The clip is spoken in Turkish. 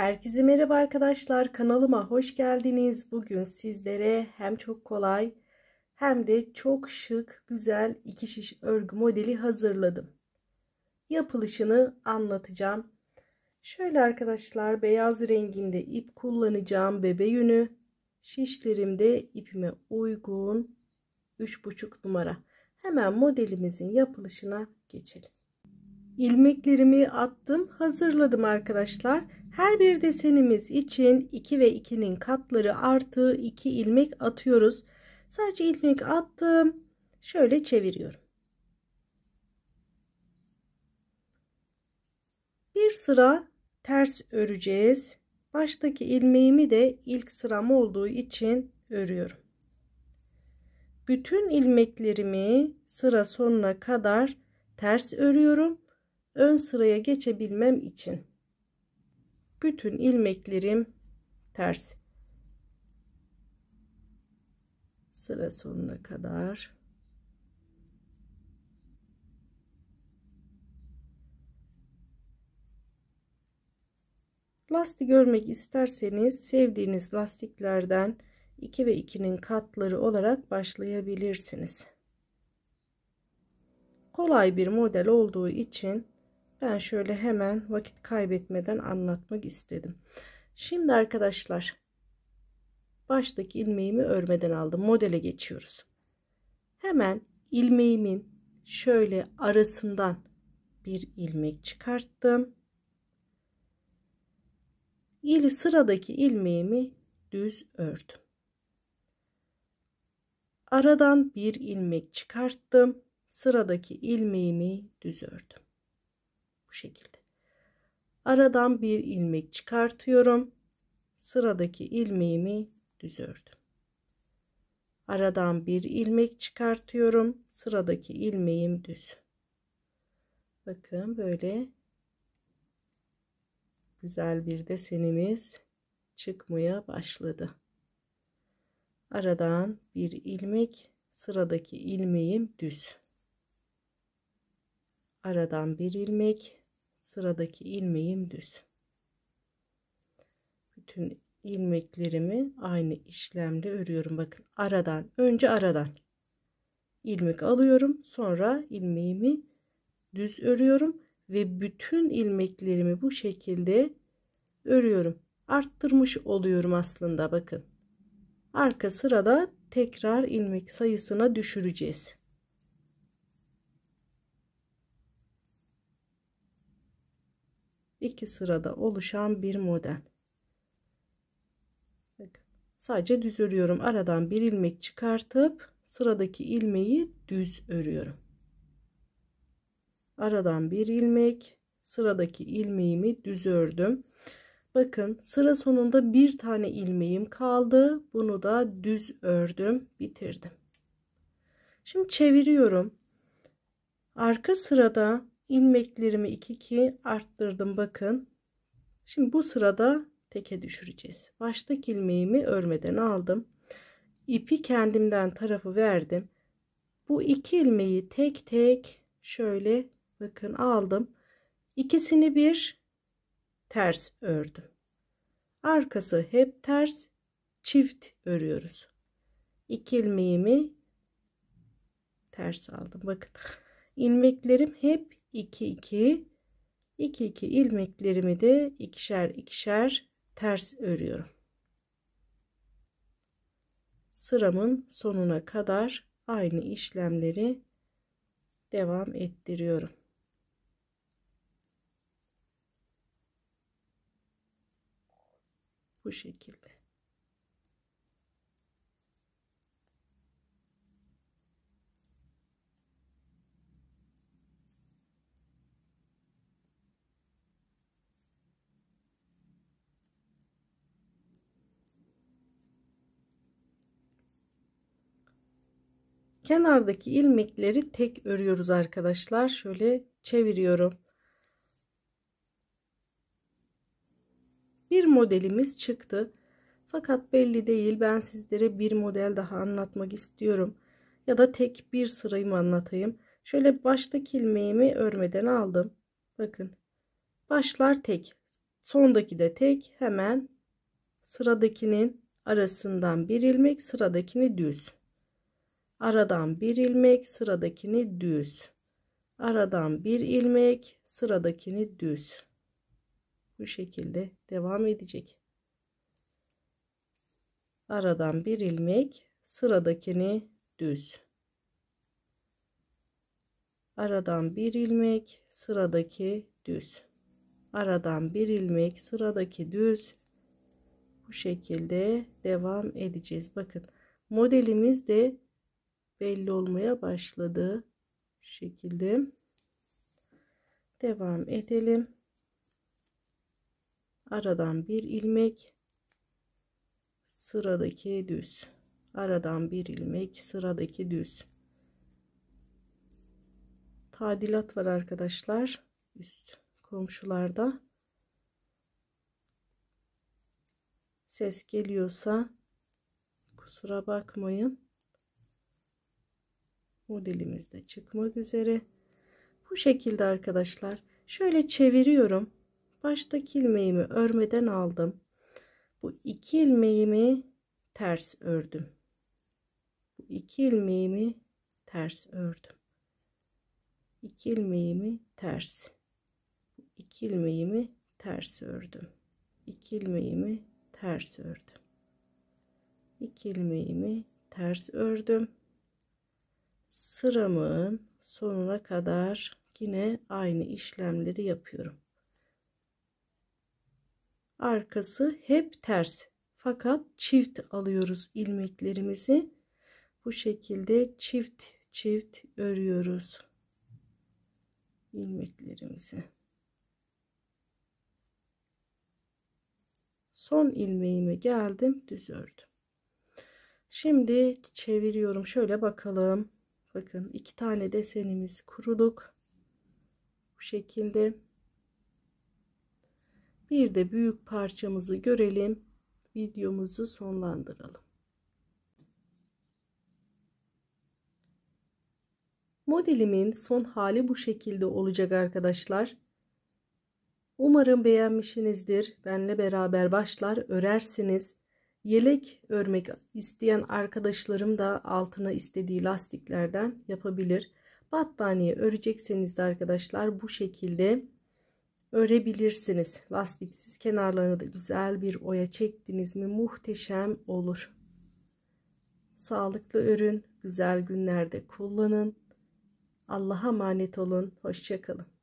Herkese merhaba arkadaşlar. Kanalıma hoş geldiniz. Bugün sizlere hem çok kolay hem de çok şık, güzel iki şiş örgü modeli hazırladım. Yapılışını anlatacağım. Şöyle arkadaşlar beyaz renginde ip kullanacağım bebe yünü. Şişlerimde ipime uygun 3,5 numara. Hemen modelimizin yapılışına geçelim ilmeklerimi attım hazırladım arkadaşlar her bir desenimiz için 2 ve 2'nin katları artı 2 ilmek atıyoruz sadece ilmek attım şöyle çeviriyorum bir sıra ters öreceğiz baştaki ilmeğimi de ilk sıram olduğu için örüyorum bütün ilmeklerimi sıra sonuna kadar ters örüyorum ön sıraya geçebilmem için bütün ilmeklerim ters sıra sonuna kadar Lastik örmek isterseniz sevdiğiniz lastiklerden 2 ve 2'nin katları olarak başlayabilirsiniz. Kolay bir model olduğu için ben şöyle hemen vakit kaybetmeden anlatmak istedim. Şimdi arkadaşlar baştaki ilmeğimi örmeden aldım. Modele geçiyoruz. Hemen ilmeğimin şöyle arasından bir ilmek çıkarttım. İl sıradaki ilmeğimi düz ördüm. Aradan bir ilmek çıkarttım. Sıradaki ilmeğimi düz ördüm. Bu şekilde. Aradan bir ilmek çıkartıyorum. Sıradaki ilmeğimi düz ördüm. Aradan bir ilmek çıkartıyorum. Sıradaki ilmeğim düz. Bakın böyle güzel bir desenimiz çıkmaya başladı. Aradan bir ilmek, sıradaki ilmeğim düz. Aradan bir ilmek, sıradaki ilmeğim düz. Bütün ilmeklerimi aynı işlemde örüyorum. Bakın aradan önce aradan ilmek alıyorum. Sonra ilmeğimi düz örüyorum ve bütün ilmeklerimi bu şekilde örüyorum. Arttırmış oluyorum aslında bakın. Arka sırada tekrar ilmek sayısına düşüreceğiz. iki sırada oluşan bir model. sadece düz örüyorum. Aradan bir ilmek çıkartıp sıradaki ilmeği düz örüyorum. Aradan bir ilmek, sıradaki ilmeğimi düz ördüm. Bakın sıra sonunda bir tane ilmeğim kaldı. Bunu da düz ördüm, bitirdim. Şimdi çeviriyorum. Arka sırada ilmeklerimi 2 2 arttırdım bakın. Şimdi bu sırada teke düşüreceğiz. Baştaki ilmeğimi örmeden aldım. İpi kendimden tarafı verdim. Bu iki ilmeği tek tek şöyle bakın aldım. İkisini bir ters ördüm. Arkası hep ters çift örüyoruz. İki ilmeğimi ters aldım. Bakın ilmeklerim hep 2 2 2 2 ilmeklerimi de ikişer ikişer ters örüyorum. Sıramın sonuna kadar aynı işlemleri devam ettiriyorum. Bu şekilde. Kenardaki ilmekleri tek örüyoruz arkadaşlar. Şöyle çeviriyorum. Bir modelimiz çıktı. Fakat belli değil. Ben sizlere bir model daha anlatmak istiyorum. Ya da tek bir sırayı anlatayım. Şöyle baştaki ilmeğimi örmeden aldım. Bakın. Başlar tek. Sondaki de tek. Hemen sıradakinin arasından bir ilmek sıradakini düz aradan bir ilmek sıradakini düz aradan bir ilmek sıradakini düz bu şekilde devam edecek aradan bir ilmek sıradakini düz aradan bir ilmek sıradaki düz aradan bir ilmek sıradaki düz bu şekilde devam edeceğiz bakın modelimiz de belli olmaya başladı. Şu şekilde. Devam edelim. Aradan bir ilmek sıradaki düz. Aradan bir ilmek sıradaki düz. Tadilat var arkadaşlar. Üst komşularda. Ses geliyorsa kusura bakmayın modelimiz de çıkmak üzere. Bu şekilde arkadaşlar şöyle çeviriyorum. Baştaki ilmeğimi örmeden aldım. Bu iki ilmeğimi ters ördüm. Bu iki ilmeğimi ters ördüm. İki ilmeğimi ters. İki ilmeğimi ters ördüm. İki ilmeğimi ters ördüm. İki ilmeğimi ters ördüm sıramın sonuna kadar yine aynı işlemleri yapıyorum. Arkası hep ters. Fakat çift alıyoruz ilmeklerimizi. Bu şekilde çift çift örüyoruz ilmeklerimizi. Son ilmeğime geldim, düz ördüm. Şimdi çeviriyorum. Şöyle bakalım. Bakın iki tane desenimiz kuruluk. Bu şekilde. Bir de büyük parçamızı görelim. Videomuzu sonlandıralım. Modelimin son hali bu şekilde olacak arkadaşlar. Umarım beğenmişsinizdir. Benle beraber başlar örersiniz. Yelek örmek isteyen arkadaşlarım da altına istediği lastiklerden yapabilir. Battaniye örecekseniz de arkadaşlar bu şekilde örebilirsiniz. Lastiksiz kenarlarını da güzel bir oya çektiniz mi muhteşem olur. Sağlıklı örün, güzel günlerde kullanın. Allah'a emanet olun. Hoşçakalın.